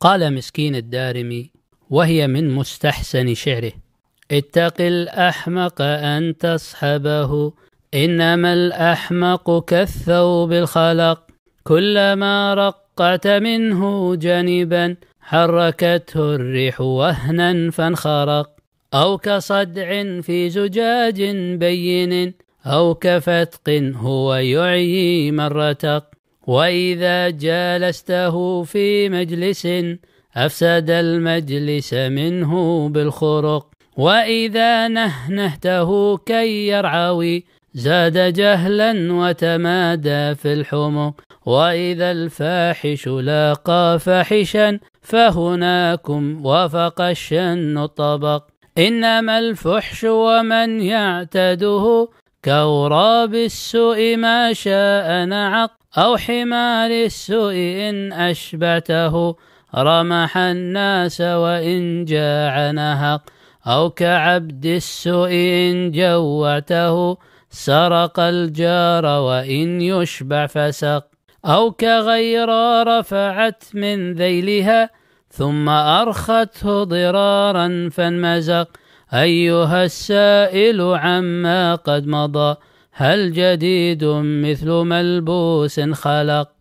قال مسكين الدارمي وهي من مستحسن شعره اتق الأحمق أن تصحبه إنما الأحمق كالثوب الخلق كلما رقعت منه جانبا حركته الريح وهنا فانخرق أو كصدع في زجاج بين أو كفتق هو يعيي من رتق وإذا جالسته في مجلس أفسد المجلس منه بالخرق وإذا نهنهته كي يرعوي زاد جهلا وتمادى في الحمق وإذا الفاحش لاقى فاحشا فهناكم وفق الشن الطبق إنما الفحش ومن يعتده كوراب السوء ما شاء نعق أو حمار السوء إن أشبته رمح الناس وإن جاع نهق أو كعبد السوء إن جوعته سرق الجار وإن يشبع فسق أو كغير رفعت من ذيلها ثم أرخته ضرارا فانمزق أيها السائل عما قد مضى هل جديد مثل ملبوس خلق